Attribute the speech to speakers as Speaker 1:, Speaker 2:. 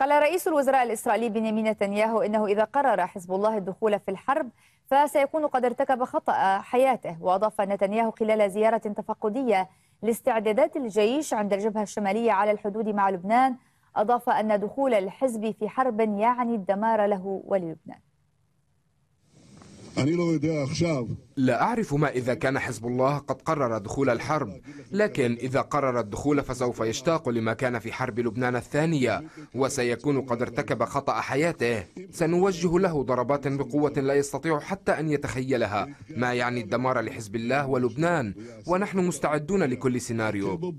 Speaker 1: قال رئيس الوزراء الإسرائيلي بنيامين نتنياهو إنه إذا قرر حزب الله الدخول في الحرب فسيكون قد ارتكب خطأ حياته وأضاف نتنياهو خلال زيارة تفقدية لاستعدادات الجيش عند الجبهة الشمالية على الحدود مع لبنان أضاف أن دخول الحزب في حرب يعني الدمار له وللبنان
Speaker 2: لا أعرف ما إذا كان حزب الله قد قرر دخول الحرب لكن إذا قرر الدخول فسوف يشتاق لما كان في حرب لبنان الثانية وسيكون قد ارتكب خطأ حياته سنوجه له ضربات بقوة لا يستطيع حتى أن يتخيلها ما يعني الدمار لحزب الله ولبنان ونحن مستعدون لكل سيناريو